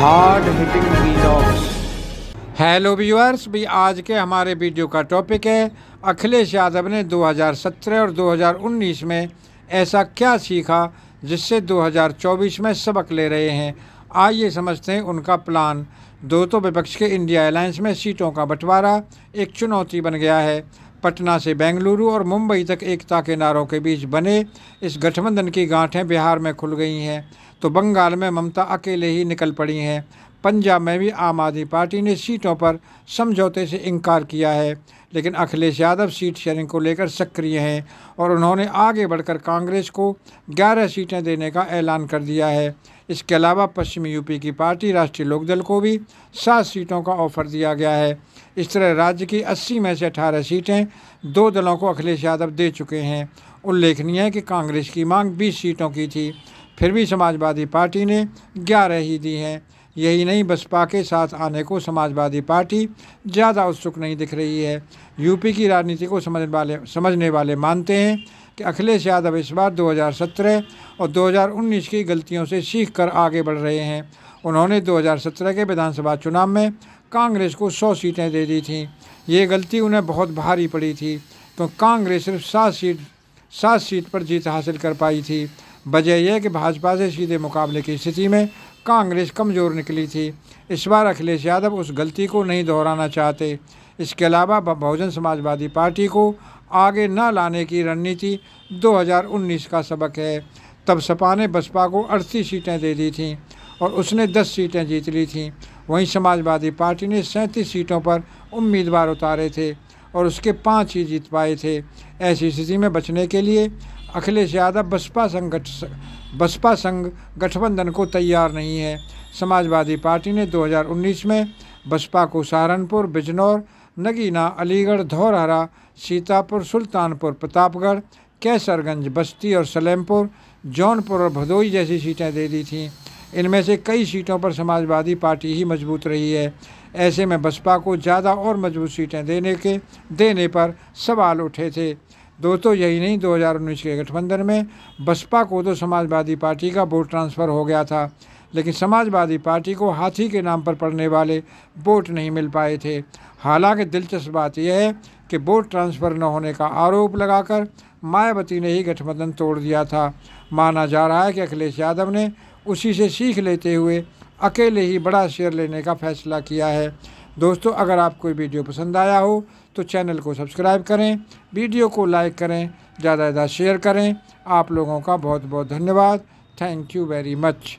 hard hitting hello viewers भी आज के हमारे वीडियो का टॉपिक है अखिलेश यादव ने 2017 और 2019 में ऐसा क्या सीखा जिससे 2024 में सबक ले रहे हैं आइए समझते हैं उनका प्लान दो तो विपक्ष के इंडिया अलायंस में सीटों का बंटवारा एक चुनौती बन गया है पटना से बेंगलुरु और मुंबई तक एकता के नारों के बीच बने इस गठबंधन की गांठें बिहार में खुल गई हैं तो बंगाल में ममता अकेले ही निकल पड़ी हैं पंजाब में भी आम आदमी पार्टी ने सीटों पर समझौते से इनकार किया है लेकिन अखिलेश यादव सीट शेयरिंग को लेकर सक्रिय हैं और उन्होंने आगे बढ़कर कांग्रेस को 11 सीटें देने का ऐलान कर दिया है इसके अलावा पश्चिमी यूपी की पार्टी राष्ट्रीय लोकदल को भी सात सीटों का ऑफर दिया गया है इस तरह राज्य की अस्सी में से अठारह सीटें दो दलों को अखिलेश यादव दे चुके हैं उल्लेखनीय है कि कांग्रेस की मांग बीस सीटों की थी फिर भी समाजवादी पार्टी ने ग्यारह ही दी हैं यही नहीं बसपा के साथ आने को समाजवादी पार्टी ज़्यादा उत्सुक नहीं दिख रही है यूपी की राजनीति को समझ वाले समझने वाले मानते हैं कि अखिलेश यादव इस बार 2017 और 2019 की गलतियों से सीख कर आगे बढ़ रहे हैं उन्होंने 2017 के विधानसभा चुनाव में कांग्रेस को 100 सीटें दे दी थीं ये गलती उन्हें बहुत भारी पड़ी थी तो कांग्रेस सिर्फ सात सीट सात सीट पर जीत हासिल कर पाई थी वजह यह कि भाजपा से सीधे मुकाबले की स्थिति में कांग्रेस कमज़ोर निकली थी इस बार अखिलेश यादव उस गलती को नहीं दोहराना चाहते इसके अलावा बहुजन समाजवादी पार्टी को आगे न लाने की रणनीति 2019 का सबक है तब सपा ने बसपा को अड़तीस सीटें दे दी थीं और उसने 10 सीटें जीत ली थीं वहीं समाजवादी पार्टी ने सैंतीस सीटों पर उम्मीदवार उतारे थे और उसके पाँच ही जीत पाए थे ऐसी स्थिति में बचने के लिए अखिलेश यादव बसपा संघ बसपा संघ गठबंधन को तैयार नहीं है समाजवादी पार्टी ने 2019 में बसपा को सहारनपुर बिजनौर नगीना अलीगढ़ धौरहरा सीतापुर सुल्तानपुर प्रतापगढ़ कैसरगंज बस्ती और सलेमपुर जौनपुर और भदोई जैसी सीटें दे दी थीं इनमें से कई सीटों पर समाजवादी पार्टी ही मजबूत रही है ऐसे में बसपा को ज़्यादा और मजबूत सीटें देने के देने पर सवाल उठे थे दोस्तों यही नहीं 2019 के गठबंधन में बसपा को तो समाजवादी पार्टी का वोट ट्रांसफ़र हो गया था लेकिन समाजवादी पार्टी को हाथी के नाम पर पड़ने वाले वोट नहीं मिल पाए थे हालांकि दिलचस्प बात यह है कि वोट ट्रांसफ़र न होने का आरोप लगाकर मायावती ने ही गठबंधन तोड़ दिया था माना जा रहा है कि अखिलेश यादव ने उसी से सीख लेते हुए अकेले ही बड़ा शेयर लेने का फैसला किया है दोस्तों अगर आपको वीडियो पसंद आया हो तो चैनल को सब्सक्राइब करें वीडियो को लाइक करें ज़्यादा से ज़्यादा शेयर करें आप लोगों का बहुत बहुत धन्यवाद थैंक यू वेरी मच